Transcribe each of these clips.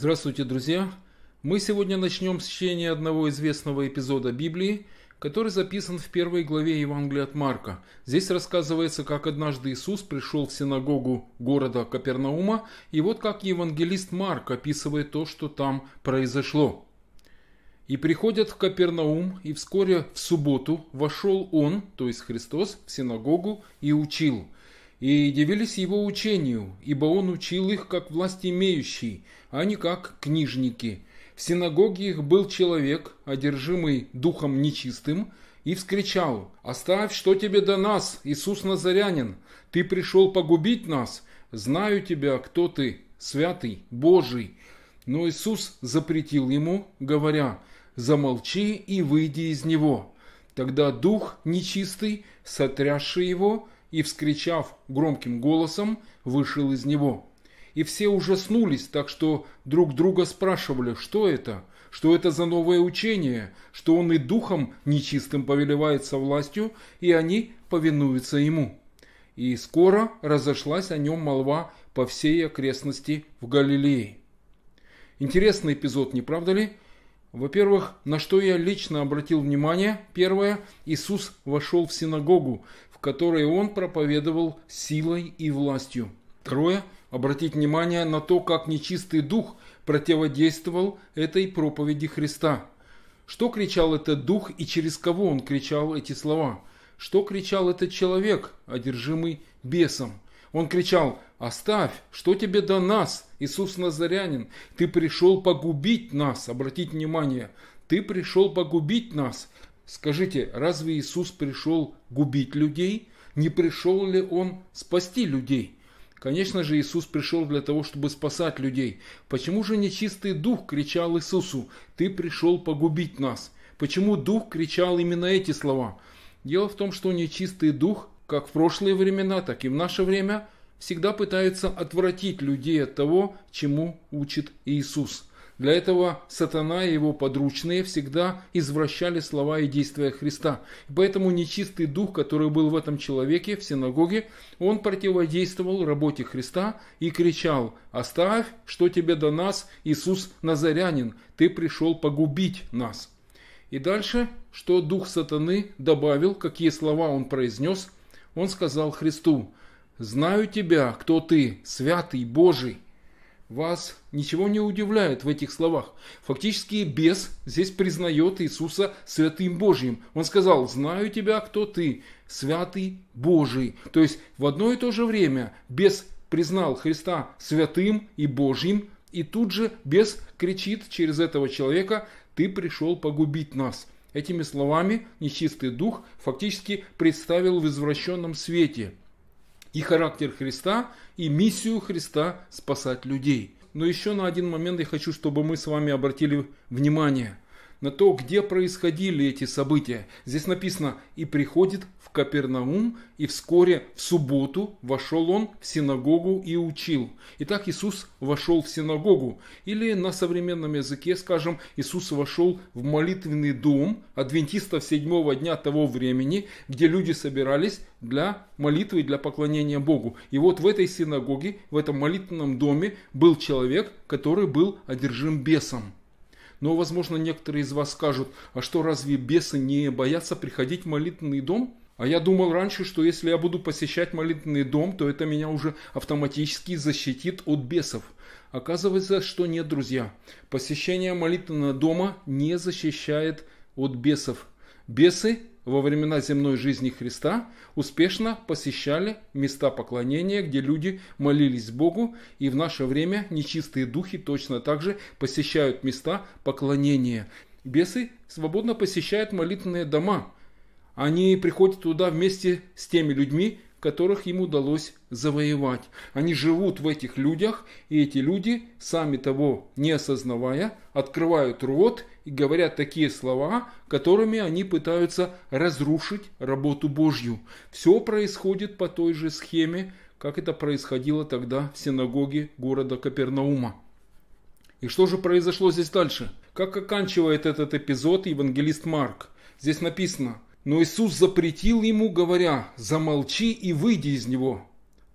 Здравствуйте, друзья! Мы сегодня начнем с чтения одного известного эпизода Библии, который записан в первой главе Евангелия от Марка. Здесь рассказывается, как однажды Иисус пришел в синагогу города Капернаума, и вот как евангелист Марк описывает то, что там произошло. «И приходят в Капернаум, и вскоре в субботу вошел Он, то есть Христос, в синагогу и учил» и дивились его учению, ибо он учил их как власть имеющий, а не как книжники. В синагоге их был человек, одержимый духом нечистым, и вскричал «Оставь, что тебе до нас, Иисус Назарянин! Ты пришел погубить нас! Знаю тебя, кто ты, святый, Божий!» Но Иисус запретил ему, говоря «Замолчи и выйди из него». Тогда дух нечистый, сотрясший его, – и, вскричав громким голосом, вышел из него. И все ужаснулись, так что друг друга спрашивали, что это, что это за новое учение, что он и духом нечистым повелевается властью, и они повинуются ему. И скоро разошлась о нем молва по всей окрестности в Галилее. Интересный эпизод, не правда ли? Во-первых, на что я лично обратил внимание, первое, Иисус вошел в синагогу, которые он проповедовал силой и властью. Второе – обратить внимание на то, как нечистый дух противодействовал этой проповеди Христа. Что кричал этот дух и через кого он кричал эти слова? Что кричал этот человек, одержимый бесом? Он кричал «Оставь! Что тебе до нас, Иисус Назарянин? Ты пришел погубить нас!» Обратить внимание, «Ты пришел погубить нас!» Скажите, разве Иисус пришел губить людей? Не пришел ли Он спасти людей? Конечно же, Иисус пришел для того, чтобы спасать людей. Почему же нечистый дух кричал Иисусу, «Ты пришел погубить нас»? Почему дух кричал именно эти слова? Дело в том, что нечистый дух, как в прошлые времена, так и в наше время, всегда пытается отвратить людей от того, чему учит Иисус – для этого сатана и его подручные всегда извращали слова и действия Христа. Поэтому нечистый дух, который был в этом человеке, в синагоге, он противодействовал работе Христа и кричал «Оставь, что тебе до нас, Иисус Назарянин, ты пришел погубить нас». И дальше, что дух сатаны добавил, какие слова он произнес, он сказал Христу, «Знаю тебя, кто ты, святый Божий». Вас ничего не удивляет в этих словах. Фактически бес здесь признает Иисуса святым Божьим. Он сказал, знаю тебя, кто ты, святый Божий. То есть в одно и то же время бес признал Христа святым и Божьим, и тут же бес кричит через этого человека, ты пришел погубить нас. Этими словами нечистый дух фактически представил в извращенном свете – и характер Христа, и миссию Христа спасать людей. Но еще на один момент я хочу, чтобы мы с вами обратили внимание – на то, где происходили эти события. Здесь написано «И приходит в Капернаум, и вскоре в субботу вошел он в синагогу и учил». Итак, Иисус вошел в синагогу. Или на современном языке, скажем, Иисус вошел в молитвенный дом адвентистов седьмого дня того времени, где люди собирались для молитвы, и для поклонения Богу. И вот в этой синагоге, в этом молитвенном доме был человек, который был одержим бесом. Но, возможно, некоторые из вас скажут, а что разве бесы не боятся приходить в молитвенный дом? А я думал раньше, что если я буду посещать молитвенный дом, то это меня уже автоматически защитит от бесов. Оказывается, что нет, друзья. Посещение молитвенного дома не защищает от бесов. Бесы во времена земной жизни Христа успешно посещали места поклонения, где люди молились Богу, и в наше время нечистые духи точно так же посещают места поклонения. Бесы свободно посещают молитвенные дома. Они приходят туда вместе с теми людьми, которых им удалось завоевать. Они живут в этих людях, и эти люди, сами того не осознавая, открывают рот и говорят такие слова, которыми они пытаются разрушить работу Божью. Все происходит по той же схеме, как это происходило тогда в синагоге города Капернаума. И что же произошло здесь дальше? Как оканчивает этот эпизод евангелист Марк? Здесь написано – но Иисус запретил ему, говоря, «Замолчи и выйди из него».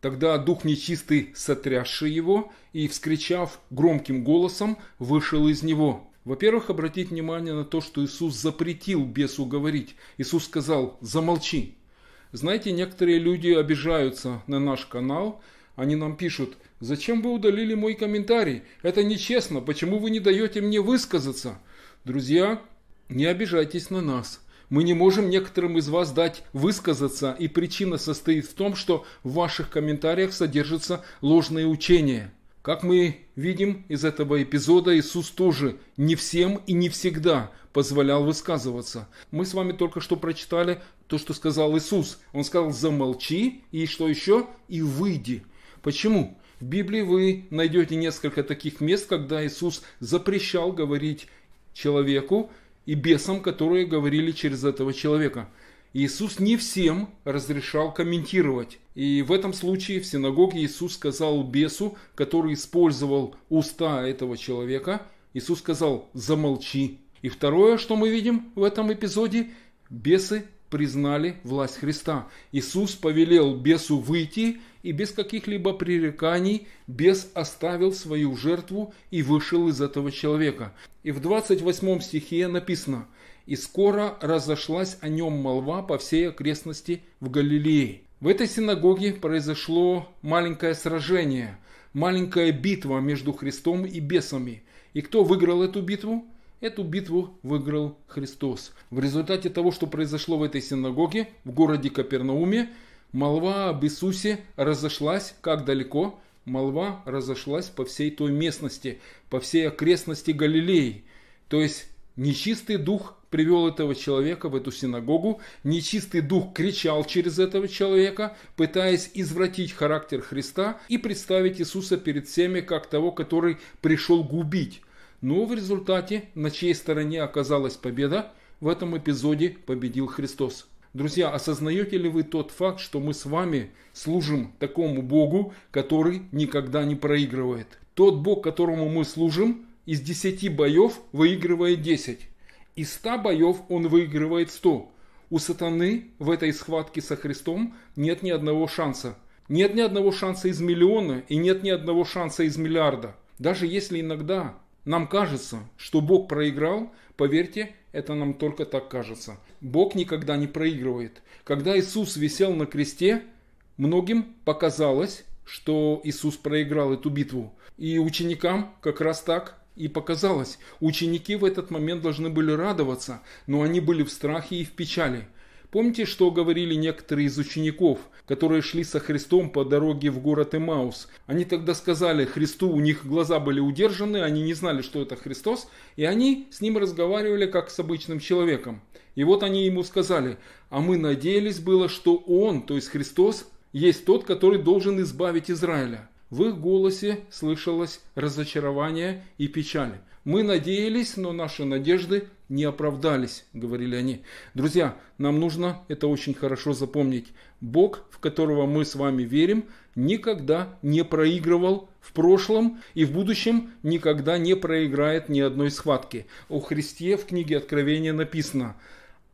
Тогда дух нечистый, сотрясший его, и, вскричав громким голосом, вышел из него. Во-первых, обратить внимание на то, что Иисус запретил бесу говорить. Иисус сказал «замолчи». Знаете, некоторые люди обижаются на наш канал. Они нам пишут «Зачем вы удалили мой комментарий? Это нечестно. Почему вы не даете мне высказаться?» Друзья, не обижайтесь на нас – мы не можем некоторым из вас дать высказаться, и причина состоит в том, что в ваших комментариях содержатся ложные учения. Как мы видим из этого эпизода, Иисус тоже не всем и не всегда позволял высказываться. Мы с вами только что прочитали то, что сказал Иисус. Он сказал «замолчи» и что еще? «И выйди». Почему? В Библии вы найдете несколько таких мест, когда Иисус запрещал говорить человеку, и бесам, которые говорили через этого человека. Иисус не всем разрешал комментировать. И в этом случае в синагоге Иисус сказал бесу, который использовал уста этого человека, Иисус сказал «замолчи». И второе, что мы видим в этом эпизоде, бесы признали власть Христа. Иисус повелел бесу выйти и без каких-либо пререканий бес оставил свою жертву и вышел из этого человека. И в 28 стихе написано «И скоро разошлась о нем молва по всей окрестности в Галилее». В этой синагоге произошло маленькое сражение, маленькая битва между Христом и бесами. И кто выиграл эту битву? Эту битву выиграл Христос. В результате того, что произошло в этой синагоге, в городе Капернауме, молва об Иисусе разошлась как далеко? Молва разошлась по всей той местности, по всей окрестности Галилеи. То есть нечистый дух привел этого человека в эту синагогу, нечистый дух кричал через этого человека, пытаясь извратить характер Христа и представить Иисуса перед всеми как того, который пришел губить, но в результате, на чьей стороне оказалась победа, в этом эпизоде победил Христос. Друзья, осознаете ли вы тот факт, что мы с вами служим такому Богу, который никогда не проигрывает? Тот Бог, которому мы служим, из 10 боев выигрывает 10. Из 100 боев он выигрывает 100. У сатаны в этой схватке со Христом нет ни одного шанса. Нет ни одного шанса из миллиона и нет ни одного шанса из миллиарда. Даже если иногда нам кажется, что Бог проиграл, поверьте, это нам только так кажется. Бог никогда не проигрывает. Когда Иисус висел на кресте, многим показалось, что Иисус проиграл эту битву. И ученикам как раз так и показалось. Ученики в этот момент должны были радоваться, но они были в страхе и в печали – Помните, что говорили некоторые из учеников, которые шли со Христом по дороге в город Эмаус? Они тогда сказали Христу, у них глаза были удержаны, они не знали, что это Христос, и они с ним разговаривали как с обычным человеком. И вот они ему сказали, а мы надеялись было, что Он, то есть Христос, есть тот, который должен избавить Израиля. В их голосе слышалось разочарование и печаль. Мы надеялись, но наши надежды не оправдались, говорили они. Друзья, нам нужно это очень хорошо запомнить. Бог, в которого мы с вами верим, никогда не проигрывал в прошлом и в будущем никогда не проиграет ни одной схватки. О Христе в книге Откровения написано,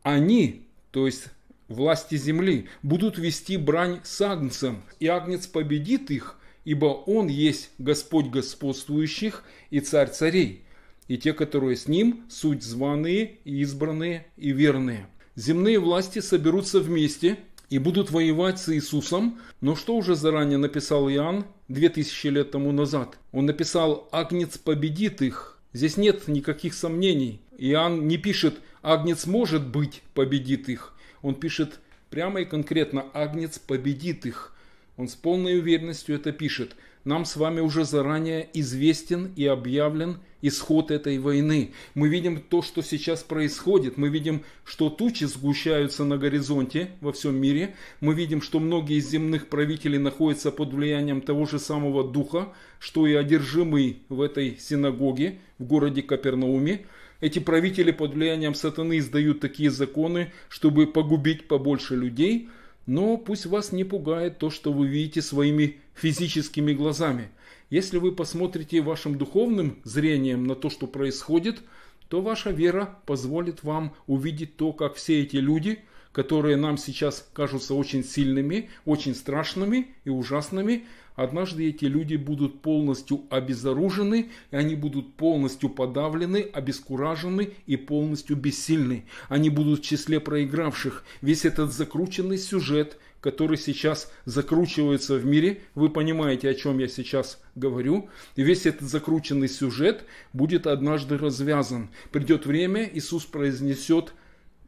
они, то есть власти земли, будут вести брань с Агнцем, и Агнец победит их, ибо Он есть Господь господствующих и Царь царей и те, которые с ним, суть званые, избранные и верные. Земные власти соберутся вместе и будут воевать с Иисусом, но что уже заранее написал Иоанн 2000 лет тому назад? Он написал «Агнец победит их». Здесь нет никаких сомнений. Иоанн не пишет «Агнец может быть победит их». Он пишет прямо и конкретно «Агнец победит их». Он с полной уверенностью это пишет. Нам с вами уже заранее известен и объявлен – исход этой войны. Мы видим то, что сейчас происходит. Мы видим, что тучи сгущаются на горизонте во всем мире. Мы видим, что многие из земных правителей находятся под влиянием того же самого духа, что и одержимый в этой синагоге в городе Капернауме. Эти правители под влиянием сатаны издают такие законы, чтобы погубить побольше людей. Но пусть вас не пугает то, что вы видите своими физическими глазами – если вы посмотрите вашим духовным зрением на то, что происходит, то ваша вера позволит вам увидеть то, как все эти люди, которые нам сейчас кажутся очень сильными, очень страшными и ужасными, однажды эти люди будут полностью обезоружены, и они будут полностью подавлены, обескуражены и полностью бессильны. Они будут в числе проигравших. Весь этот закрученный сюжет – который сейчас закручивается в мире. Вы понимаете, о чем я сейчас говорю. И весь этот закрученный сюжет будет однажды развязан. Придет время, Иисус произнесет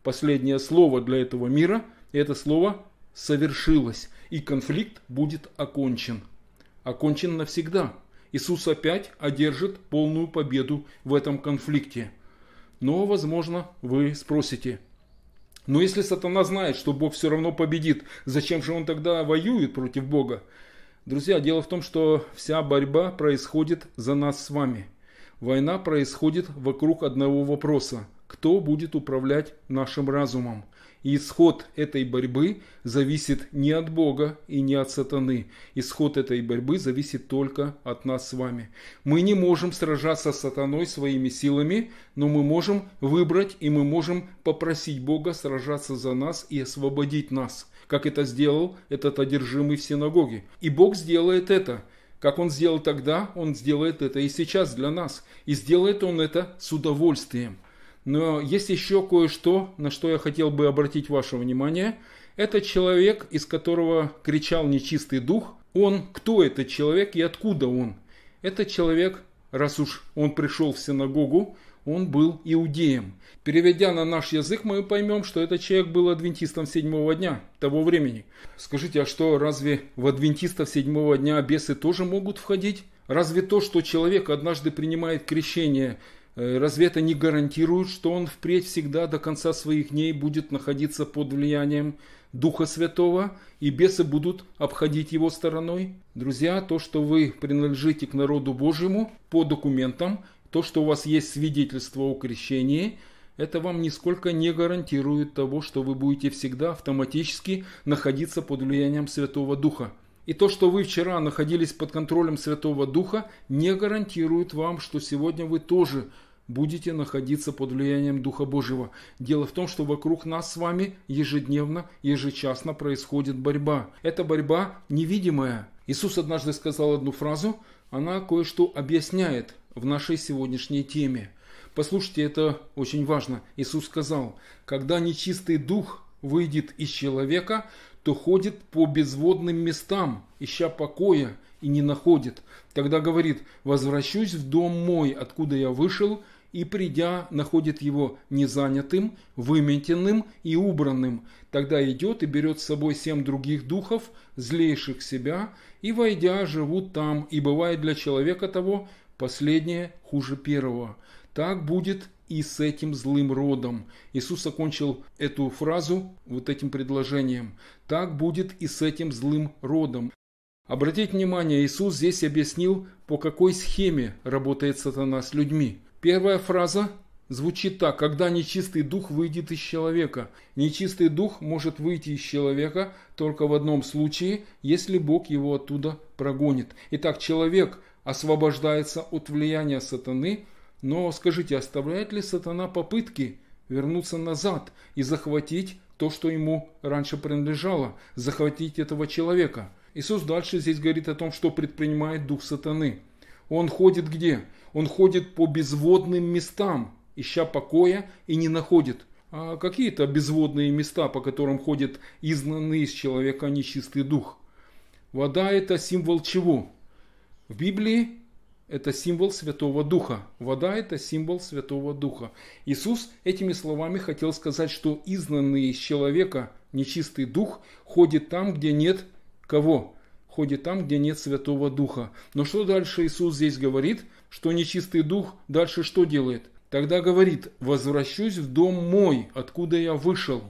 последнее слово для этого мира. И это слово совершилось. И конфликт будет окончен. Окончен навсегда. Иисус опять одержит полную победу в этом конфликте. Но, возможно, вы спросите – но если сатана знает, что Бог все равно победит, зачем же он тогда воюет против Бога? Друзья, дело в том, что вся борьба происходит за нас с вами. Война происходит вокруг одного вопроса. Кто будет управлять нашим разумом? И исход этой борьбы зависит не от Бога и не от сатаны. Исход этой борьбы зависит только от нас с вами. Мы не можем сражаться с сатаной своими силами, но мы можем выбрать и мы можем попросить Бога сражаться за нас и освободить нас, как это сделал этот одержимый в синагоге. И Бог сделает это. Как он сделал тогда, он сделает это и сейчас для нас. И сделает он это с удовольствием. Но есть еще кое-что, на что я хотел бы обратить ваше внимание. Это человек, из которого кричал нечистый дух. Он, кто этот человек и откуда он? Этот человек, раз уж он пришел в синагогу, он был иудеем. Переведя на наш язык, мы поймем, что этот человек был адвентистом седьмого дня того времени. Скажите, а что, разве в адвентистов седьмого дня бесы тоже могут входить? Разве то, что человек однажды принимает крещение – Э, разве это не гарантирует, что он впредь всегда до конца своих дней будет находиться под влиянием Духа Святого, и бесы будут обходить его стороной? Друзья, то, что вы принадлежите к народу Божьему по документам, то, что у вас есть свидетельство о крещении, это вам нисколько не гарантирует того, что вы будете всегда автоматически находиться под влиянием Святого Духа. И то, что вы вчера находились под контролем Святого Духа, не гарантирует вам, что сегодня вы тоже будете находиться под влиянием Духа Божьего. Дело в том, что вокруг нас с вами ежедневно, ежечасно происходит борьба. Эта борьба невидимая. Иисус однажды сказал одну фразу, она кое-что объясняет в нашей сегодняшней теме. Послушайте, это очень важно. Иисус сказал, когда нечистый дух выйдет из человека, кто ходит по безводным местам, ища покоя, и не находит. Тогда говорит, возвращусь в дом мой, откуда я вышел, и придя, находит его незанятым, выметенным и убранным. Тогда идет и берет с собой семь других духов, злейших себя, и, войдя, живут там, и бывает для человека того последнее хуже первого. Так будет и с этим злым родом. Иисус окончил эту фразу вот этим предложением. Так будет и с этим злым родом. Обратите внимание, Иисус здесь объяснил, по какой схеме работает сатана с людьми. Первая фраза звучит так, когда нечистый дух выйдет из человека. Нечистый дух может выйти из человека только в одном случае, если Бог его оттуда прогонит. Итак, человек освобождается от влияния сатаны – но скажите, оставляет ли сатана попытки вернуться назад и захватить то, что ему раньше принадлежало, захватить этого человека? Иисус дальше здесь говорит о том, что предпринимает дух сатаны. Он ходит где? Он ходит по безводным местам, ища покоя и не находит. А какие-то безводные места, по которым ходит изнанный из человека нечистый дух. Вода – это символ чего? В Библии это символ Святого Духа. Вода – это символ Святого Духа. Иисус этими словами хотел сказать, что изнанный из человека нечистый дух ходит там, где нет кого? Ходит там, где нет Святого Духа. Но что дальше Иисус здесь говорит? Что нечистый дух дальше что делает? Тогда говорит, возвращусь в дом мой, откуда я вышел.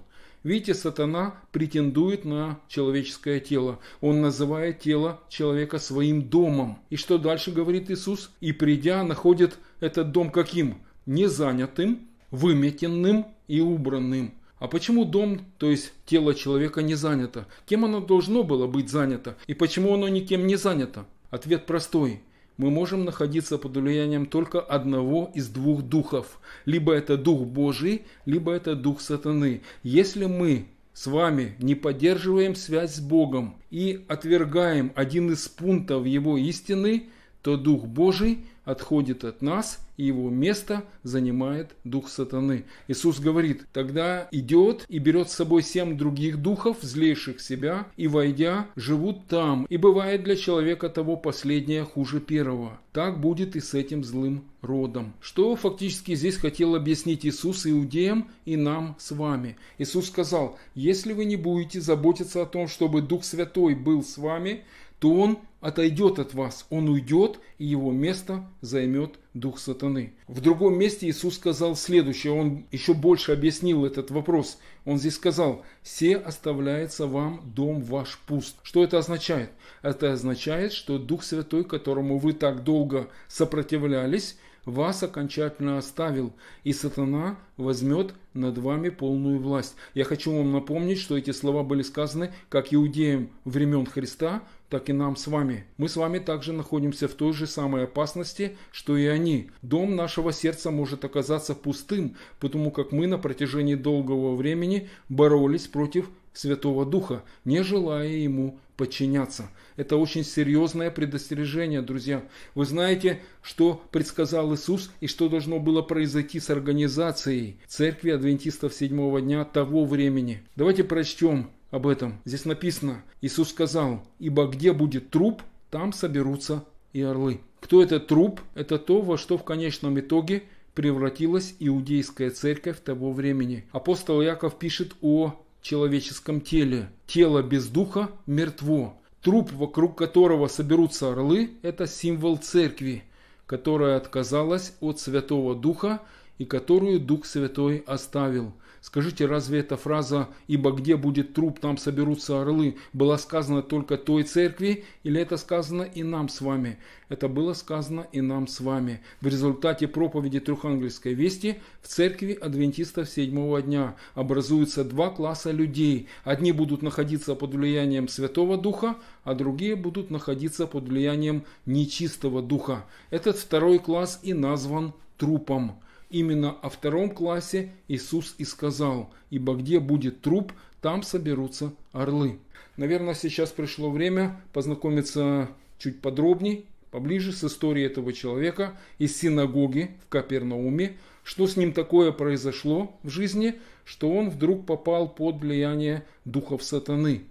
Видите, сатана претендует на человеческое тело. Он называет тело человека своим домом. И что дальше говорит Иисус? И придя, находит этот дом каким? Незанятым, выметенным и убранным. А почему дом, то есть тело человека не занято? Кем оно должно было быть занято? И почему оно никем не занято? Ответ простой – мы можем находиться под влиянием только одного из двух духов. Либо это дух Божий, либо это дух сатаны. Если мы с вами не поддерживаем связь с Богом и отвергаем один из пунктов его истины, то Дух Божий отходит от нас, и его место занимает дух сатаны. Иисус говорит, тогда идет и берет с собой семь других духов, злейших себя, и, войдя, живут там, и бывает для человека того последнее хуже первого. Так будет и с этим злым родом. Что фактически здесь хотел объяснить Иисус иудеям и нам с вами. Иисус сказал, если вы не будете заботиться о том, чтобы Дух Святой был с вами, то он отойдет от вас, он уйдет, и его место займет дух сатаны. В другом месте Иисус сказал следующее, он еще больше объяснил этот вопрос. Он здесь сказал, «Се оставляется вам дом ваш пуст». Что это означает? Это означает, что Дух Святой, которому вы так долго сопротивлялись, вас окончательно оставил, и сатана возьмет над вами полную власть. Я хочу вам напомнить, что эти слова были сказаны как иудеям времен Христа, так и нам с вами. Мы с вами также находимся в той же самой опасности, что и они. Дом нашего сердца может оказаться пустым, потому как мы на протяжении долгого времени боролись против Святого Духа, не желая ему подчиняться. Это очень серьезное предостережение, друзья. Вы знаете, что предсказал Иисус и что должно было произойти с организацией Церкви Адвентистов седьмого дня того времени. Давайте прочтем об этом. Здесь написано, Иисус сказал, ибо где будет труп, там соберутся и орлы. Кто это труп? Это то, во что в конечном итоге превратилась иудейская церковь того времени. Апостол Яков пишет о человеческом теле. Тело без духа мертво. Труп, вокруг которого соберутся орлы, это символ церкви, которая отказалась от Святого Духа и которую Дух Святой оставил – Скажите, разве эта фраза «Ибо где будет труп, там соберутся орлы» была сказана только той церкви, или это сказано и нам с вами? Это было сказано и нам с вами. В результате проповеди Трехангельской вести в церкви адвентистов седьмого дня образуются два класса людей. Одни будут находиться под влиянием Святого Духа, а другие будут находиться под влиянием нечистого Духа. Этот второй класс и назван трупом. Именно о втором классе Иисус и сказал, ибо где будет труп, там соберутся орлы. Наверное, сейчас пришло время познакомиться чуть подробнее, поближе с историей этого человека из синагоги в Капернауме, что с ним такое произошло в жизни, что он вдруг попал под влияние духов сатаны.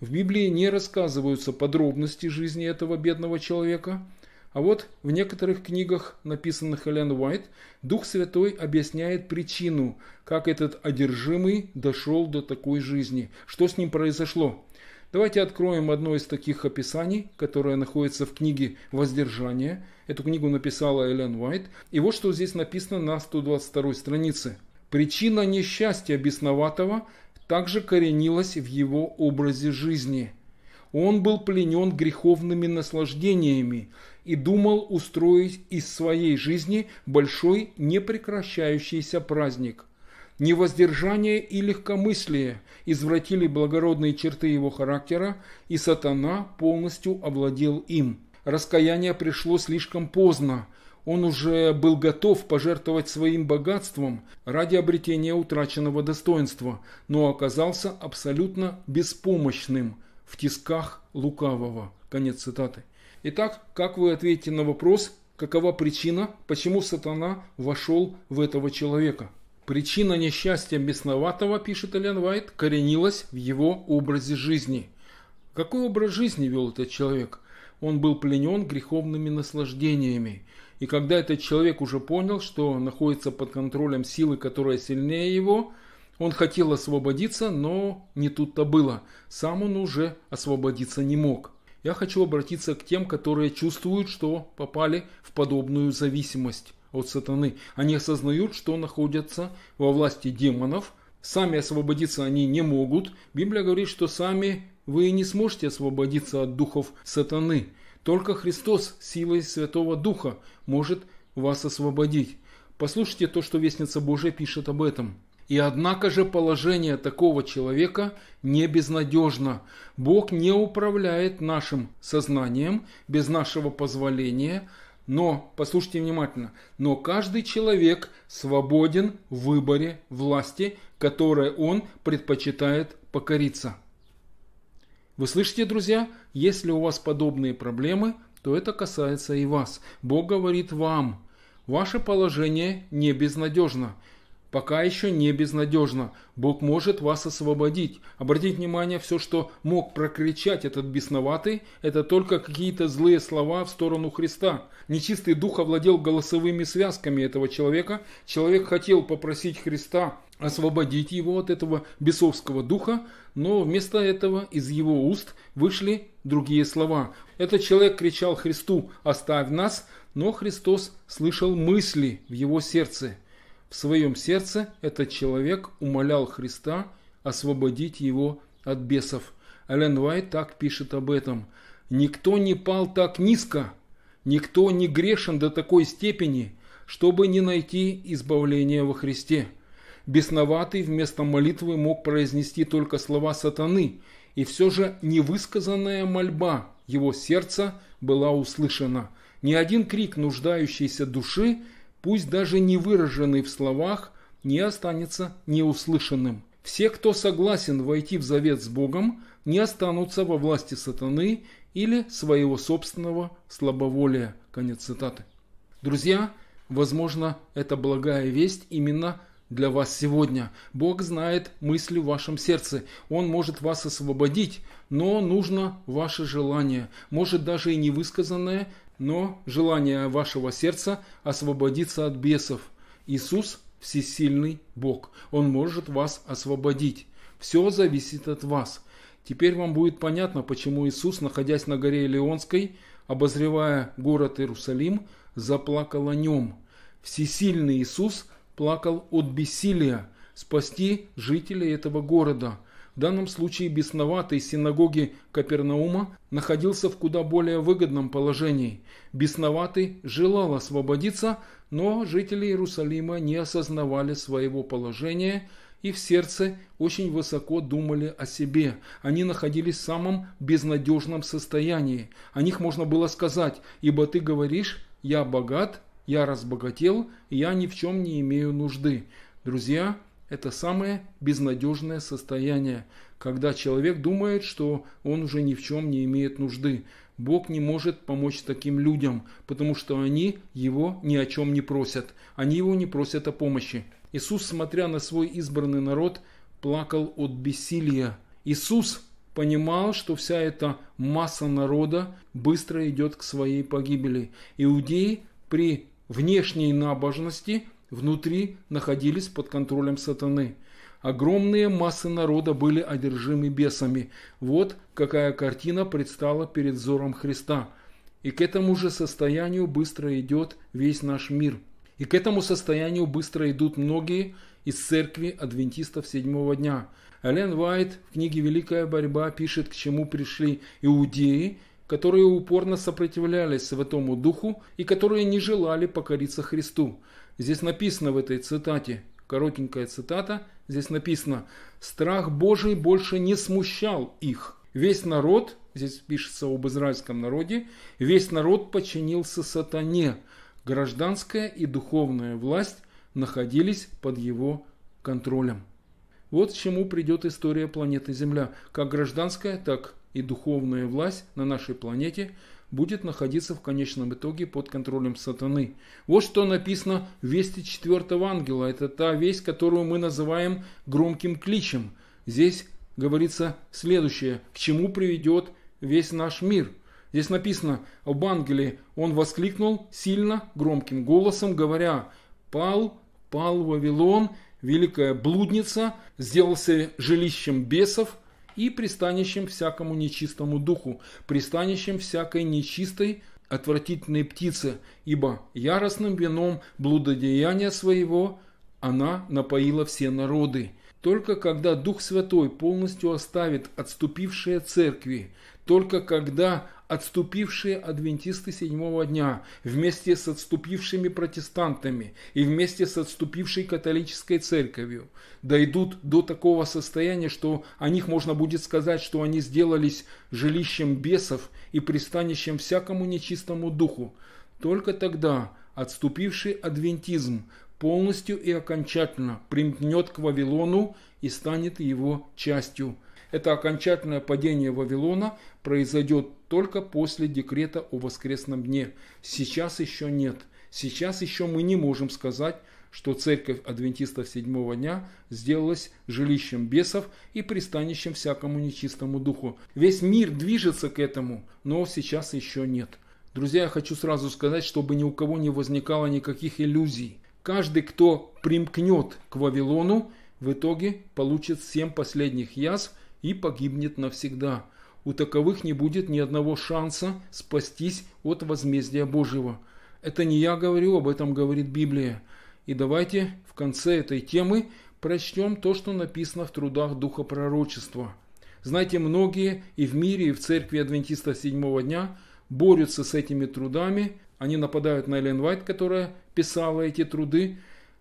В Библии не рассказываются подробности жизни этого бедного человека – а вот в некоторых книгах, написанных Элен Уайт, Дух Святой объясняет причину, как этот одержимый дошел до такой жизни, что с ним произошло. Давайте откроем одно из таких описаний, которое находится в книге «Воздержание». Эту книгу написала Элен Уайт. И вот что здесь написано на 122 странице. «Причина несчастья бесноватого также коренилась в его образе жизни. Он был пленен греховными наслаждениями и думал устроить из своей жизни большой непрекращающийся праздник. Невоздержание и легкомыслие извратили благородные черты его характера, и сатана полностью овладел им. Раскаяние пришло слишком поздно. Он уже был готов пожертвовать своим богатством ради обретения утраченного достоинства, но оказался абсолютно беспомощным в тисках лукавого. Конец цитаты. Итак, как вы ответите на вопрос, какова причина, почему сатана вошел в этого человека? Причина несчастья бесноватого, пишет Элен Вайт, коренилась в его образе жизни. Какой образ жизни вел этот человек? Он был пленен греховными наслаждениями. И когда этот человек уже понял, что находится под контролем силы, которая сильнее его, он хотел освободиться, но не тут-то было. Сам он уже освободиться не мог я хочу обратиться к тем, которые чувствуют, что попали в подобную зависимость от сатаны. Они осознают, что находятся во власти демонов, сами освободиться они не могут. Библия говорит, что сами вы не сможете освободиться от духов сатаны. Только Христос силой Святого Духа может вас освободить. Послушайте то, что Вестница Божия пишет об этом. И однако же положение такого человека не безнадежно. Бог не управляет нашим сознанием без нашего позволения, но, послушайте внимательно, но каждый человек свободен в выборе власти, которой он предпочитает покориться. Вы слышите, друзья, если у вас подобные проблемы, то это касается и вас. Бог говорит вам, ваше положение не безнадежно. Пока еще не безнадежно. Бог может вас освободить. Обратите внимание, все, что мог прокричать этот бесноватый, это только какие-то злые слова в сторону Христа. Нечистый дух овладел голосовыми связками этого человека. Человек хотел попросить Христа освободить его от этого бесовского духа, но вместо этого из его уст вышли другие слова. Этот человек кричал Христу «Оставь нас», но Христос слышал мысли в его сердце – в своем сердце этот человек умолял Христа освободить его от бесов. Ален Уайт так пишет об этом. «Никто не пал так низко, никто не грешен до такой степени, чтобы не найти избавления во Христе. Бесноватый вместо молитвы мог произнести только слова сатаны, и все же невысказанная мольба его сердца была услышана. Ни один крик нуждающейся души – пусть даже не выраженный в словах, не останется неуслышанным. Все, кто согласен войти в завет с Богом, не останутся во власти сатаны или своего собственного слабоволия. Конец цитаты. Друзья, возможно, это благая весть именно для вас сегодня. Бог знает мысли в вашем сердце. Он может вас освободить, но нужно ваше желание, может даже и невысказанное, но желание вашего сердца освободиться от бесов. Иисус – всесильный Бог. Он может вас освободить. Все зависит от вас. Теперь вам будет понятно, почему Иисус, находясь на горе Илионской, обозревая город Иерусалим, заплакал о нем. Всесильный Иисус плакал от бессилия спасти жителей этого города – в данном случае бесноватый синагоги Капернаума, находился в куда более выгодном положении. Бесноватый желал освободиться, но жители Иерусалима не осознавали своего положения и в сердце очень высоко думали о себе. Они находились в самом безнадежном состоянии. О них можно было сказать, ибо ты говоришь «я богат», «я разбогател», «я ни в чем не имею нужды». Друзья, это самое безнадежное состояние, когда человек думает, что он уже ни в чем не имеет нужды. Бог не может помочь таким людям, потому что они его ни о чем не просят. Они его не просят о помощи. Иисус, смотря на свой избранный народ, плакал от бессилия. Иисус понимал, что вся эта масса народа быстро идет к своей погибели. Иудеи при внешней набожности – внутри находились под контролем сатаны. Огромные массы народа были одержимы бесами. Вот какая картина предстала перед взором Христа. И к этому же состоянию быстро идет весь наш мир. И к этому состоянию быстро идут многие из церкви адвентистов седьмого дня. Эллен Уайт в книге «Великая борьба» пишет, к чему пришли иудеи, которые упорно сопротивлялись святому духу и которые не желали покориться Христу. Здесь написано в этой цитате, коротенькая цитата, здесь написано «Страх Божий больше не смущал их. Весь народ, здесь пишется об израильском народе, весь народ подчинился сатане. Гражданская и духовная власть находились под его контролем». Вот к чему придет история планеты Земля. Как гражданская, так и духовная власть на нашей планете – будет находиться в конечном итоге под контролем сатаны. Вот что написано в вести четвертого ангела. Это та весть, которую мы называем громким кличем. Здесь говорится следующее, к чему приведет весь наш мир. Здесь написано об ангеле, он воскликнул сильно громким голосом, говоря, «Пал, пал Вавилон, великая блудница, сделался жилищем бесов, и пристанищем всякому нечистому духу, пристанищем всякой нечистой, отвратительной птицы, ибо яростным вином блудодеяния своего она напоила все народы. Только когда Дух Святой полностью оставит отступившие церкви, только когда отступившие адвентисты седьмого дня, вместе с отступившими протестантами и вместе с отступившей католической церковью, дойдут до такого состояния, что о них можно будет сказать, что они сделались жилищем бесов и пристанищем всякому нечистому духу. Только тогда отступивший адвентизм полностью и окончательно примкнет к Вавилону и станет его частью. Это окончательное падение Вавилона произойдет только после декрета о воскресном дне. Сейчас еще нет. Сейчас еще мы не можем сказать, что церковь адвентистов седьмого дня сделалась жилищем бесов и пристанищем всякому нечистому духу. Весь мир движется к этому, но сейчас еще нет. Друзья, я хочу сразу сказать, чтобы ни у кого не возникало никаких иллюзий. Каждый, кто примкнет к Вавилону, в итоге получит семь последних язв и погибнет навсегда – у таковых не будет ни одного шанса спастись от возмездия Божьего. Это не я говорю, об этом говорит Библия. И давайте в конце этой темы прочтем то, что написано в трудах Духа Пророчества. Знаете, многие и в мире, и в церкви адвентиста седьмого дня борются с этими трудами. Они нападают на Эллен Вайт, которая писала эти труды.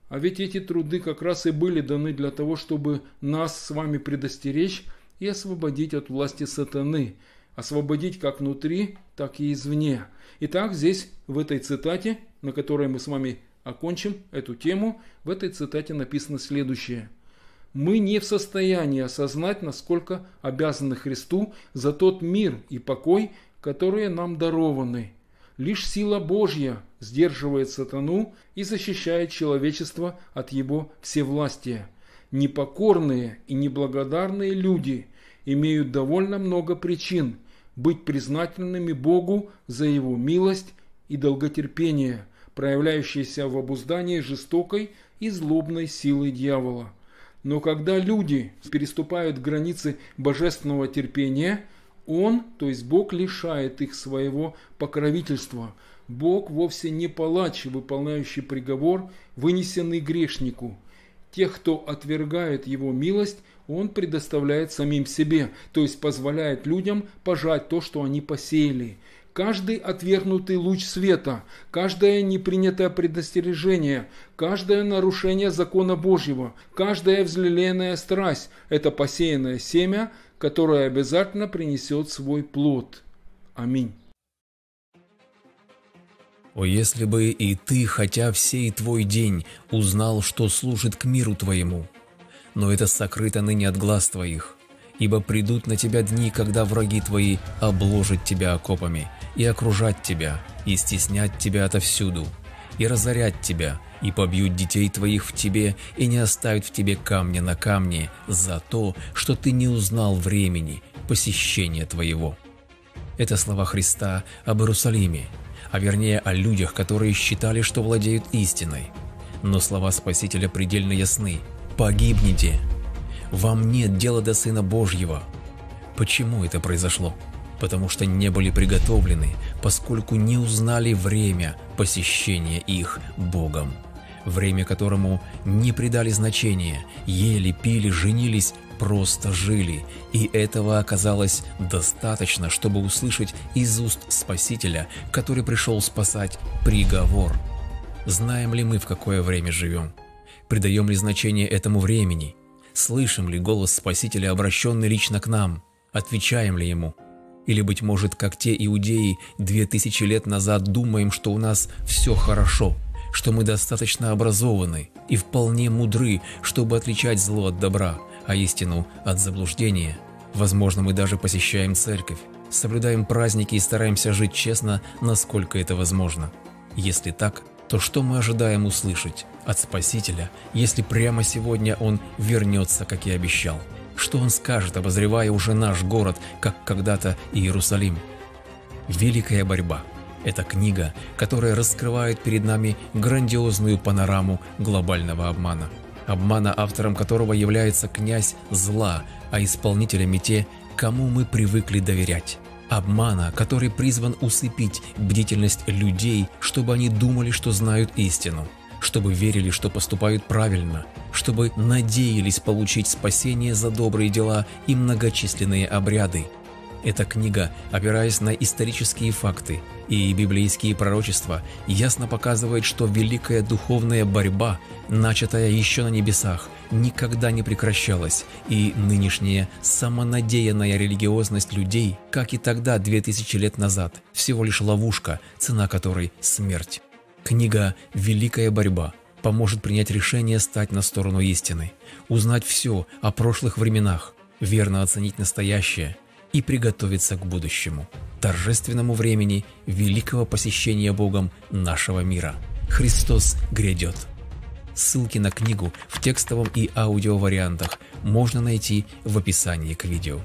А ведь эти труды как раз и были даны для того, чтобы нас с вами предостеречь и освободить от власти сатаны, освободить как внутри, так и извне. Итак, здесь, в этой цитате, на которой мы с вами окончим эту тему, в этой цитате написано следующее. «Мы не в состоянии осознать, насколько обязаны Христу за тот мир и покой, которые нам дарованы. Лишь сила Божья сдерживает сатану и защищает человечество от его всевластия. Непокорные и неблагодарные люди имеют довольно много причин быть признательными Богу за Его милость и долготерпение, проявляющиеся в обуздании жестокой и злобной силы дьявола. Но когда люди переступают границы божественного терпения, Он, то есть Бог, лишает их своего покровительства. Бог вовсе не палач, выполняющий приговор, вынесенный грешнику. Тех, кто отвергает Его милость, он предоставляет самим себе, то есть позволяет людям пожать то, что они посеяли. Каждый отвергнутый луч света, каждое непринятое предостережение, каждое нарушение закона Божьего, каждая взлеленная страсть – это посеянное семя, которое обязательно принесет свой плод. Аминь. О, если бы и ты, хотя всей твой день, узнал, что служит к миру твоему – но это сокрыто ныне от глаз твоих. Ибо придут на тебя дни, когда враги твои обложат тебя окопами, и окружат тебя, и стеснят тебя отовсюду, и разорят тебя, и побьют детей твоих в тебе, и не оставят в тебе камня на камне за то, что ты не узнал времени посещения твоего». Это слова Христа об Иерусалиме, а вернее о людях, которые считали, что владеют истиной. Но слова Спасителя предельно ясны – погибнете. Вам нет дела до Сына Божьего. Почему это произошло? Потому что не были приготовлены, поскольку не узнали время посещения их Богом. Время которому не придали значения, ели, пили, женились, просто жили. И этого оказалось достаточно, чтобы услышать из уст Спасителя, который пришел спасать приговор. Знаем ли мы, в какое время живем? Придаем ли значение этому времени? Слышим ли голос Спасителя, обращенный лично к нам? Отвечаем ли ему? Или, быть может, как те иудеи, две тысячи лет назад думаем, что у нас все хорошо, что мы достаточно образованы и вполне мудры, чтобы отличать зло от добра, а истину от заблуждения. Возможно, мы даже посещаем церковь, соблюдаем праздники и стараемся жить честно, насколько это возможно. Если так, то что мы ожидаем услышать от Спасителя, если прямо сегодня Он вернется, как и обещал? Что Он скажет, обозревая уже наш город, как когда-то Иерусалим? Великая борьба. Это книга, которая раскрывает перед нами грандиозную панораму глобального обмана. Обмана, автором которого является князь зла, а исполнителями те, кому мы привыкли доверять обмана, который призван усыпить бдительность людей, чтобы они думали, что знают истину, чтобы верили, что поступают правильно, чтобы надеялись получить спасение за добрые дела и многочисленные обряды. Эта книга, опираясь на исторические факты и библейские пророчества, ясно показывает, что великая духовная борьба, начатая еще на небесах, никогда не прекращалась, и нынешняя самонадеянная религиозность людей, как и тогда, две тысячи лет назад, всего лишь ловушка, цена которой – смерть. Книга «Великая борьба» поможет принять решение стать на сторону истины, узнать все о прошлых временах, верно оценить настоящее и приготовиться к будущему, торжественному времени великого посещения Богом нашего мира. Христос грядет. Ссылки на книгу в текстовом и аудио вариантах можно найти в описании к видео.